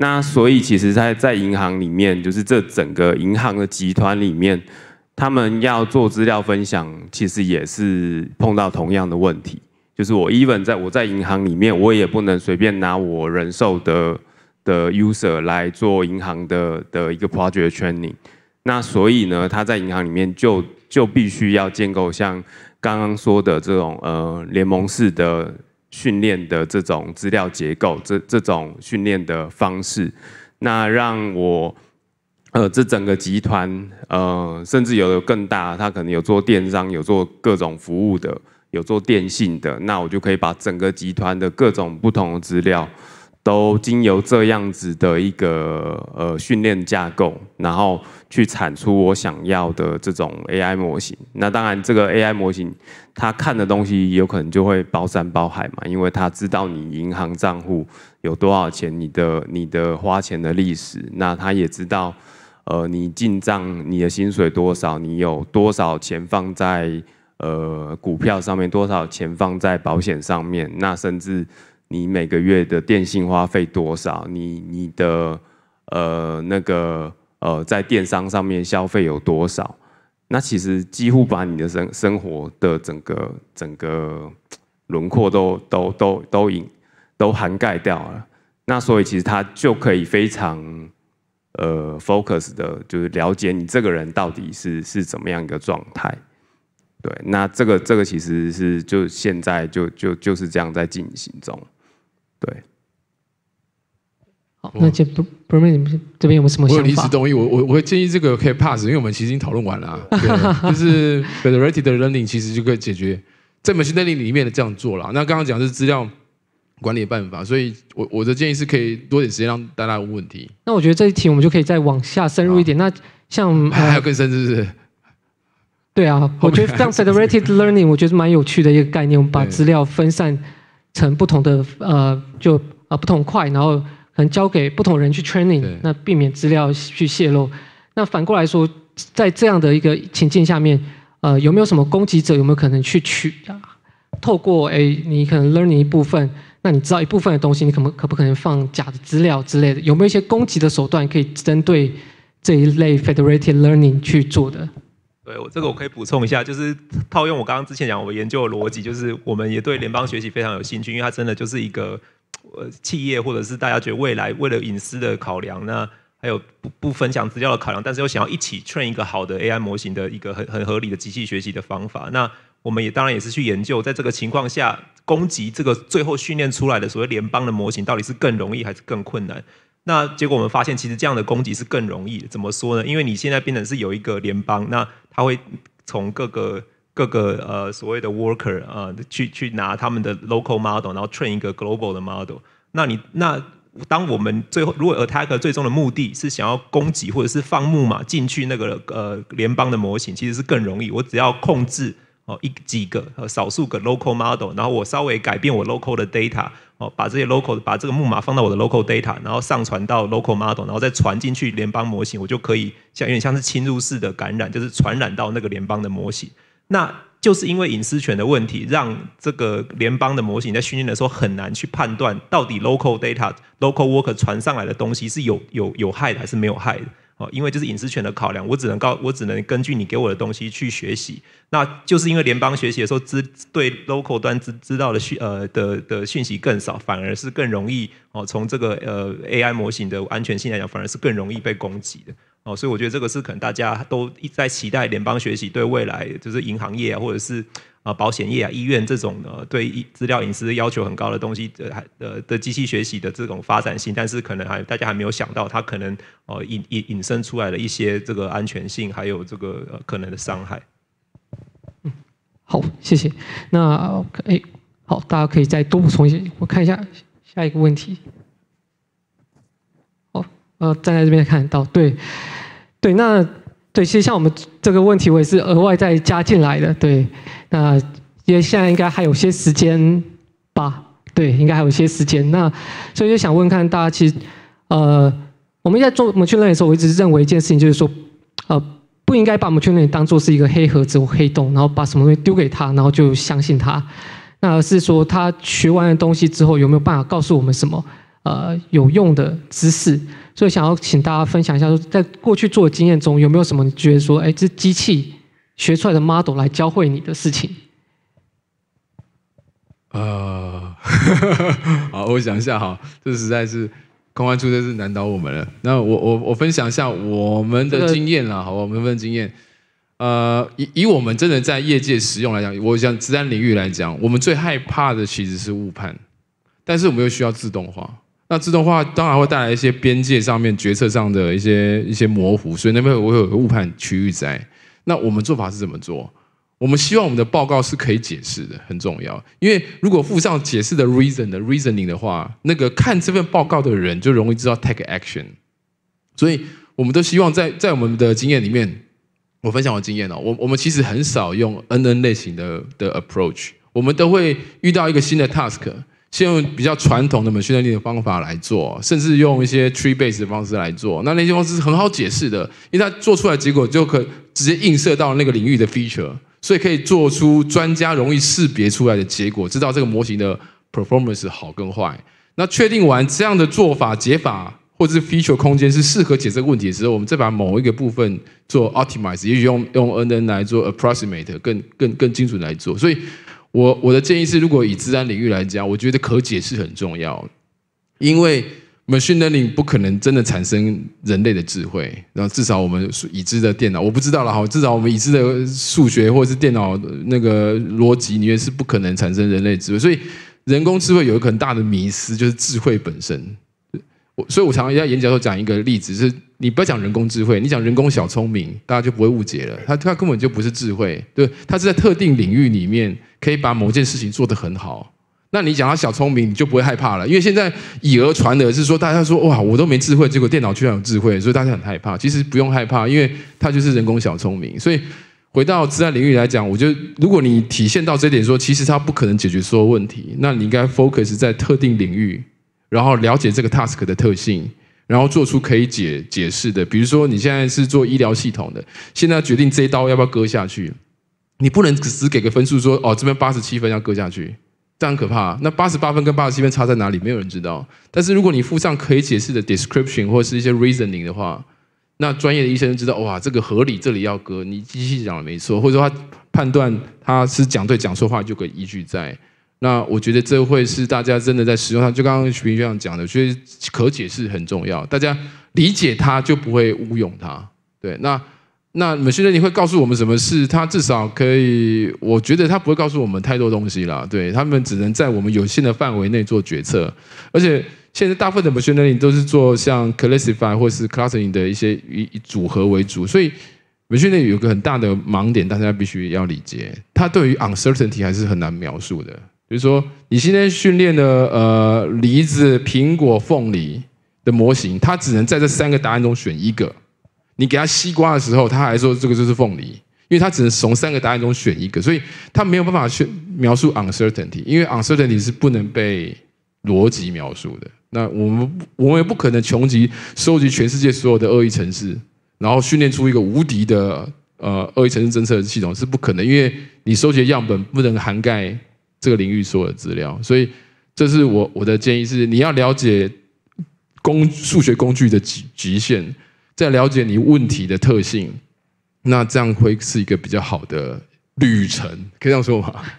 那所以其实，在在银行里面，就是这整个银行的集团里面，他们要做资料分享，其实也是碰到同样的问题。就是我 even 在我在银行里面，我也不能随便拿我人寿的的 user 来做银行的的一个 p r o j e c t training。那所以呢，他在银行里面就就必须要建构像刚刚说的这种呃联盟式的。训练的这种资料结构，这这种训练的方式，那让我，呃，这整个集团，呃，甚至有的更大，他可能有做电商，有做各种服务的，有做电信的，那我就可以把整个集团的各种不同的资料。都经由这样子的一个呃训练架构，然后去产出我想要的这种 AI 模型。那当然，这个 AI 模型它看的东西有可能就会包山包海嘛，因为它知道你银行账户有多少钱，你的你的花钱的历史，那它也知道，呃，你进账你的薪水多少，你有多少钱放在呃股票上面，多少钱放在保险上面，那甚至。你每个月的电信花费多少？你你的呃那个呃在电商上面消费有多少？那其实几乎把你的生生活的整个整个轮廓都都都都影都涵盖掉了。那所以其实它就可以非常呃 focus 的，就是了解你这个人到底是是怎么样一个状态。对，那这个这个其实是就现在就就就是这样在进行中。对，好，那就不不是你们这边有没有什么想法？我临时动议，我我我会建议这个可以 pass，因为我们其实已经讨论完了，啊，就是 federated learning 其实就可以解决在 machine learning 里面的这样做了。那刚刚讲的是资料管理办法，所以我我的建议是可以多点时间让大家问问题。那我觉得这一题我们就可以再往下深入一点。那像还有更深是不是？对啊，我觉得像 federated learning，我觉得是蛮有趣的一个概念。我们把资料分散。成不同的呃，就啊不同块，然后可能交给不同人去 training，那避免资料去泄露。那反过来说，在这样的一个情境下面，呃，有没有什么攻击者有没有可能去取？透过哎，你可能 learning 一部分，那你知道一部分的东西，你可不可不可能放假的资料之类的？有没有一些攻击的手段可以针对这一类 federated learning 去做的？对我这个我可以补充一下，就是套用我刚刚之前讲，我研究的逻辑就是，我们也对联邦学习非常有兴趣，因为它真的就是一个呃，企业或者是大家觉得未来为了隐私的考量，那还有不不分享资料的考量，但是又想要一起训一个好的 AI 模型的一个很很合理的机器学习的方法。那我们也当然也是去研究，在这个情况下攻击这个最后训练出来的所谓联邦的模型，到底是更容易还是更困难。那结果我们发现，其实这样的攻击是更容易。怎么说呢？因为你现在变成是有一个联邦，那他会从各个各个呃所谓的 worker 啊，去去拿他们的 local model，然后 train 一个 global 的 model。那你那当我们最后，如果 attack 最终的目的是想要攻击或者是放木马进去那个呃联邦的模型，其实是更容易。我只要控制。哦，一几个呃少数个 local model，然后我稍微改变我 local 的 data，哦，把这些 local 把这个木马放到我的 local data，然后上传到 local model，然后再传进去联邦模型，我就可以像有点像是侵入式的感染，就是传染到那个联邦的模型。那就是因为隐私权的问题，让这个联邦的模型在训练的时候很难去判断到底 local data local worker 传上来的东西是有有有害的还是没有害的。哦，因为就是隐私权的考量，我只能告，我只能根据你给我的东西去学习。那就是因为联邦学习的时候，知对 local 端知知道的讯呃的的讯息更少，反而是更容易哦。从这个呃 AI 模型的安全性来讲，反而是更容易被攻击的哦。所以我觉得这个是可能大家都一在期待联邦学习对未来，就是银行业啊，或者是。啊，保险业啊，医院这种呃，对医资料隐私要求很高的东西，的还呃的机器学习的这种发展性，但是可能还大家还没有想到，它可能哦引引引申出来的一些这个安全性，还有这个可能的伤害。嗯，好，谢谢。那哎，好，大家可以再多补充一些。我看一下下一个问题。哦，呃，站在这边看到，对，对，那对，其实像我们这个问题，我也是额外再加进来的，对。那因为现在应该还有些时间吧，对，应该还有些时间。那所以就想问看大家，其实，呃，我们在做模型训的时候，我一直认为一件事情就是说，呃，不应该把模型训当做是一个黑盒子或黑洞，然后把什么东西丢给它，然后就相信它，那而是说他学完的东西之后有没有办法告诉我们什么，呃，有用的知识。所以想要请大家分享一下，说在过去做的经验中有没有什么觉得说，哎，这机器。学出来的 model 来教会你的事情，呃，好，我想一下，哈，这实在是公关处真是难倒我们了。那我我我分享一下我们的经验啦，好，我们分经验。呃，以以我们真的在业界使用来讲，我想自然领域来讲，我们最害怕的其实是误判，但是我们又需要自动化。那自动化当然会带来一些边界上面决策上的一些一些模糊，所以那边我有个误判区域在。那我们做法是怎么做？我们希望我们的报告是可以解释的，很重要。因为如果附上解释的 reason 的 reasoning 的话，那个看这份报告的人就容易知道 take action。所以我们都希望在在我们的经验里面，我分享我的经验哦。我我们其实很少用 NN 类型的的 approach，我们都会遇到一个新的 task。先用比较传统的我们训练的方法来做，甚至用一些 tree base 的方式来做。那那些方式是很好解释的，因为它做出来结果就可直接映射到那个领域的 feature，所以可以做出专家容易识别出来的结果，知道这个模型的 performance 好跟坏。那确定完这样的做法、解法或者是 feature 空间是适合解这个问题的时候，我们再把某一个部分做 optimize，也许用用 N N 来做 approximate，更更更精准来做。所以。我我的建议是，如果以自然领域来讲，我觉得可解释很重要，因为我们训练 g 不可能真的产生人类的智慧，然后至少我们已知的电脑，我不知道了哈，至少我们已知的数学或者是电脑那个逻辑里面是不可能产生人类智慧，所以人工智慧有一个很大的迷思，就是智慧本身。所以我常常在演讲时候讲一个例子，是你不要讲人工智慧，你讲人工小聪明，大家就不会误解了。它它根本就不是智慧，对，它是在特定领域里面可以把某件事情做得很好。那你讲它小聪明，你就不会害怕了。因为现在以讹传讹是说，大家说哇，我都没智慧，结果电脑居然有智慧，所以大家很害怕。其实不用害怕，因为它就是人工小聪明。所以回到自然领域来讲，我觉得如果你体现到这点，说其实它不可能解决所有问题，那你应该 focus 在特定领域。然后了解这个 task 的特性，然后做出可以解解释的。比如说，你现在是做医疗系统的，现在决定这刀要不要割下去，你不能只给个分数说哦，这边八十七分要割下去，这样可怕。那八十八分跟八十七分差在哪里？没有人知道。但是如果你附上可以解释的 description 或是一些 reasoning 的话，那专业的医生知道哇，这个合理，这里要割。你机器讲的没错，或者说他判断他是讲对讲错话，就可以依据在。那我觉得这会是大家真的在使用上，就刚刚徐斌这样讲的，所以可解释很重要，大家理解它就不会误用它。对，那那 machine learning 会告诉我们什么事，它至少可以，我觉得它不会告诉我们太多东西啦。对他们只能在我们有限的范围内做决策，而且现在大部分的 machine learning 都是做像 classify 或是 clustering 的一些以以组合为主，所以 machine learning 有个很大的盲点，大家必须要理解，它对于 uncertainty 还是很难描述的。比如说，你现在训练的呃，梨子、苹果、凤梨的模型，它只能在这三个答案中选一个。你给它西瓜的时候，它还说这个就是凤梨，因为它只能从三个答案中选一个，所以它没有办法去描述 uncertainty，因为 uncertainty 是不能被逻辑描述的。那我们我们也不可能穷极收集全世界所有的恶意城市，然后训练出一个无敌的呃恶意城市侦测系统是不可能，因为你收集的样本不能涵盖。这个领域所有的资料，所以这是我我的建议是，你要了解工数学工具的极极限，在了解你问题的特性，那这样会是一个比较好的旅程，可以这样说吗？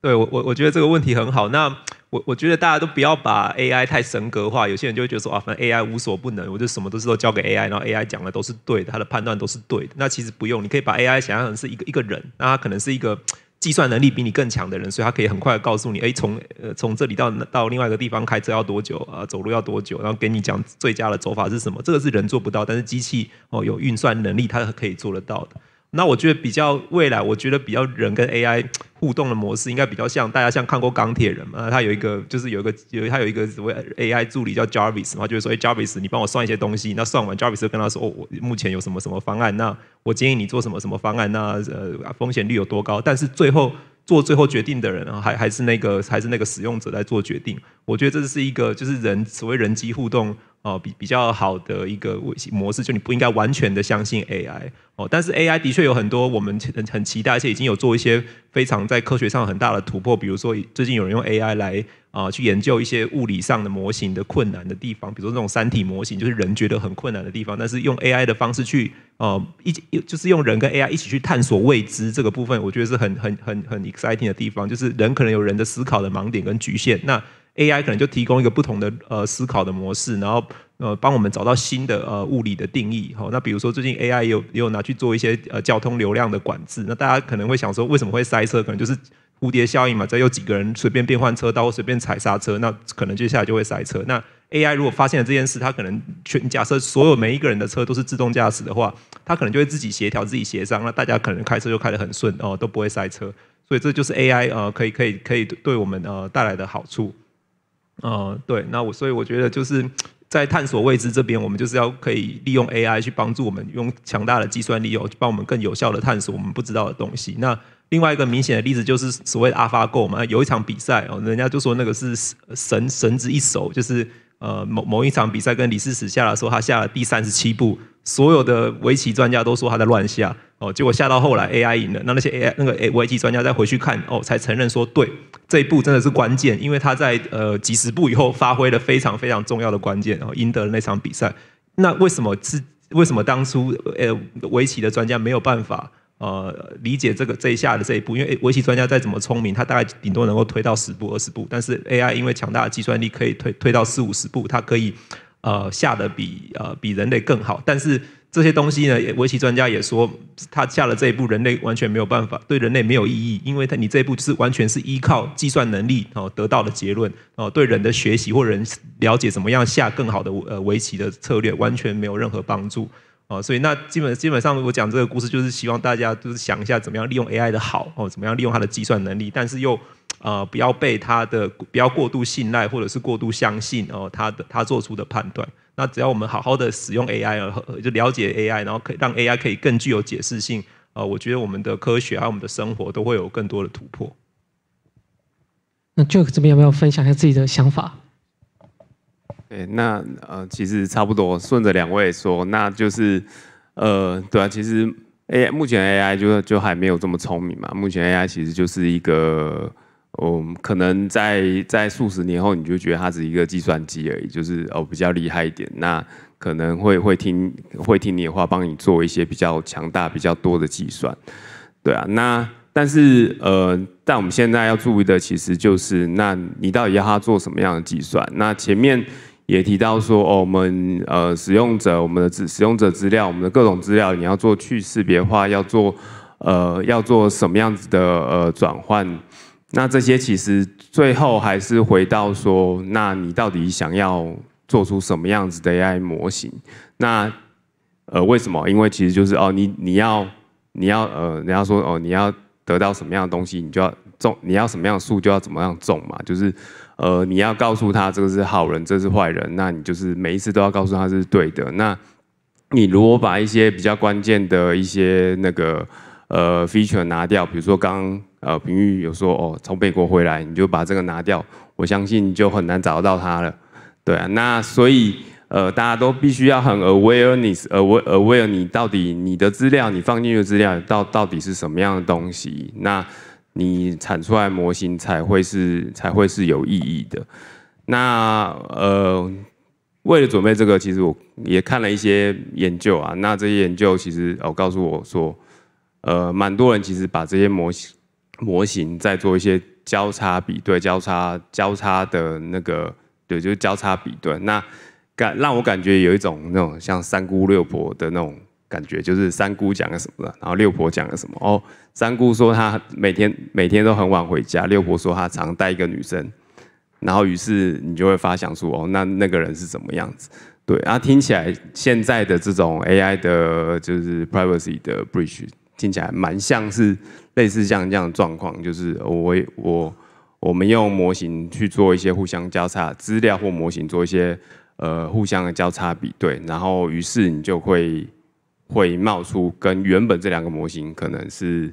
对我我我觉得这个问题很好。那我我觉得大家都不要把 AI 太神格化，有些人就会觉得说啊，反正 AI 无所不能，我就什么都是都交给 AI，然后 AI 讲的都是对的，他的判断都是对的。那其实不用，你可以把 AI 想象成是一个一个人，那他可能是一个。计算能力比你更强的人，所以他可以很快告诉你，哎，从呃从这里到到另外一个地方开车要多久啊？走路要多久？然后给你讲最佳的走法是什么？这个是人做不到，但是机器哦有运算能力，它可以做得到的。那我觉得比较未来，我觉得比较人跟 AI 互动的模式应该比较像大家像看过钢铁人嘛，他有一个就是有一个有他有一个所谓 AI 助理叫 Jarvis 嘛，就是说 Jarvis 你帮我算一些东西，那算完 Jarvis 跟他说我目前有什么什么方案，那我建议你做什么什么方案，那呃风险率有多高，但是最后做最后决定的人还还是那个还是那个使用者在做决定，我觉得这是一个就是人所谓人机互动。哦，比比较好的一个模式，就你不应该完全的相信 AI。哦，但是 AI 的确有很多我们很很期待，而且已经有做一些非常在科学上很大的突破。比如说，最近有人用 AI 来啊去研究一些物理上的模型的困难的地方，比如说那种三体模型，就是人觉得很困难的地方。但是用 AI 的方式去呃一就是用人跟 AI 一起去探索未知这个部分，我觉得是很很很很 exciting 的地方。就是人可能有人的思考的盲点跟局限，那。AI 可能就提供一个不同的呃思考的模式，然后呃帮我们找到新的呃物理的定义。好，那比如说最近 AI 也有也有拿去做一些呃交通流量的管制。那大家可能会想说，为什么会塞车？可能就是蝴蝶效应嘛。再有几个人随便变换车道或随便踩刹车，那可能接下来就会塞车。那 AI 如果发现了这件事，它可能全假设所有每一个人的车都是自动驾驶的话，它可能就会自己协调、自己协商。那大家可能开车就开得很顺哦，都不会塞车。所以这就是 AI 呃可以可以可以对我们呃带来的好处。哦，对，那我所以我觉得就是 在探索未知这边，我们就是要可以利用 AI 去帮助我们，用强大的计算力哦，帮我们更有效的探索我们不知道的东西。那另外一个明显的例子就是所谓 AlphaGo 嘛，有一场比赛哦，人家就说那个是神神之一手，就是呃某某一场比赛跟李世石下的时候，他下了第三十七步，所有的围棋专家都说他在乱下。哦，结果下到后来 AI 赢了，那那些 AI 那个 AI 棋专家再回去看，哦，才承认说对这一步真的是关键，因为他在呃几十步以后发挥了非常非常重要的关键，然后赢得了那场比赛。那为什么是为什么当初呃围棋的专家没有办法呃理解这个这一下的这一步？因为围棋专家再怎么聪明，他大概顶多能够推到十步二十步，但是 AI 因为强大的计算力可以推推到四五十步，它可以呃下的比呃比人类更好，但是。这些东西呢，围棋专家也说，他下了这一步，人类完全没有办法，对人类没有意义，因为他你这一步是完全是依靠计算能力哦得到的结论哦，对人的学习或人了解怎么样下更好的呃围棋的策略，完全没有任何帮助哦。所以那基本基本上我讲这个故事，就是希望大家就是想一下，怎么样利用 AI 的好哦，怎么样利用它的计算能力，但是又啊不要被它的不要过度信赖或者是过度相信哦它的它做出的判断。那只要我们好好的使用 AI，而就了解 AI，然后可以让 AI 可以更具有解释性，呃，我觉得我们的科学还有我们的生活都会有更多的突破。那 Joke 这边有没有分享一下自己的想法？对，那呃，其实差不多顺着两位说，那就是呃，对啊，其实 A 目前 AI 就就还没有这么聪明嘛，目前 AI 其实就是一个。哦，可能在在数十年后，你就觉得它是一个计算机而已，就是哦比较厉害一点，那可能会会听会听你的话，帮你做一些比较强大、比较多的计算，对啊。那但是呃，但我们现在要注意的，其实就是那你到底要它做什么样的计算？那前面也提到说，哦，我们呃使用者，我们的资使用者资料，我们的各种资料，你要做去识别化，要做呃要做什么样子的呃转换？那这些其实最后还是回到说，那你到底想要做出什么样子的 AI 模型？那呃，为什么？因为其实就是哦，你你要你要呃，人家说哦，你要得到什么样的东西，你就要种你要什么样的树，就要怎么样种嘛。就是呃，你要告诉他这个是好人，这是坏人，那你就是每一次都要告诉他是对的。那你如果把一些比较关键的一些那个呃 feature 拿掉，比如说刚。呃，比喻有说哦，从美国回来，你就把这个拿掉，我相信就很难找得到它了。对啊，那所以呃，大家都必须要很 awareness，aware awareness，你到底你的资料，你放进去的资料，到到底是什么样的东西？那你产出来模型才会是才会是有意义的。那呃，为了准备这个，其实我也看了一些研究啊。那这些研究其实哦，告诉我说，呃，蛮多人其实把这些模型。模型再做一些交叉比对、交叉交叉的那个，对，就是交叉比对。那感让我感觉有一种那种像三姑六婆的那种感觉，就是三姑讲了什么了，然后六婆讲了什么。哦，三姑说她每天每天都很晚回家，六婆说她常带一个女生。然后于是你就会发想说，哦，那那个人是怎么样子？对，然后听起来现在的这种 AI 的，就是 privacy 的 breach。听起来蛮像是类似像这样的状况，就是我我我们用模型去做一些互相交叉资料或模型做一些呃互相的交叉比对，然后于是你就会会冒出跟原本这两个模型可能是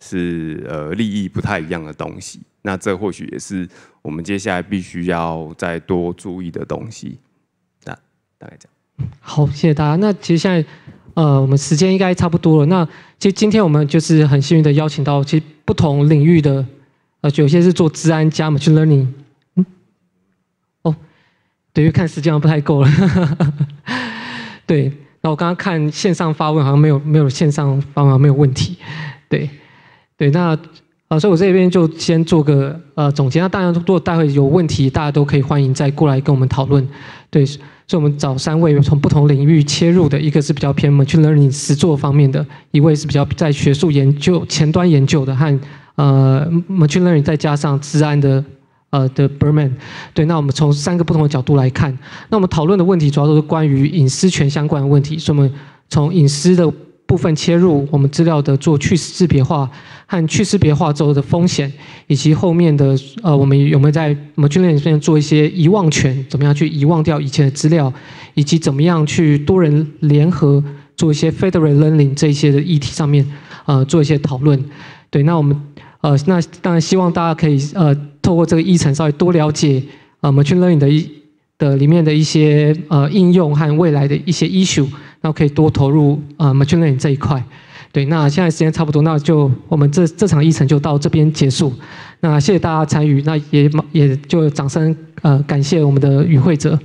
是呃利益不太一样的东西，那这或许也是我们接下来必须要再多注意的东西，大大概这样。好，谢谢大家。那其实现在。呃，我们时间应该差不多了。那其实今天我们就是很幸运的邀请到其实不同领域的，呃，有些是做治安、加 machine learning，嗯，哦，等于看时间不太够了。对，那我刚刚看线上发问好像没有没有线上发问没有问题，对，对，那呃，所以我这边就先做个呃总结。那大家如果待会有问题，大家都可以欢迎再过来跟我们讨论，对。所以我们找三位从不同领域切入的，一个是比较偏 machine learning 实作方面的，一位是比较在学术研究前端研究的，和呃 machine learning 再加上治安的呃的 berman，对，那我们从三个不同的角度来看，那我们讨论的问题主要都是关于隐私权相关的问题，所以我们从隐私的。部分切入我们资料的做去识别化和去识别化之后的风险，以及后面的呃，我们有没有在模 i n g 里面做一些遗忘权，怎么样去遗忘掉以前的资料，以及怎么样去多人联合做一些 f e d e r a l learning 这些的议题上面，啊，做一些讨论。对，那我们呃，那当然希望大家可以呃，透过这个议程稍微多了解啊，n i n g 的的里面的一些呃应用和未来的一些 issue。那可以多投入啊，machine learning 这一块。对，那现在时间差不多，那就我们这这场议程就到这边结束。那谢谢大家参与，那也也就掌声呃感谢我们的与会者。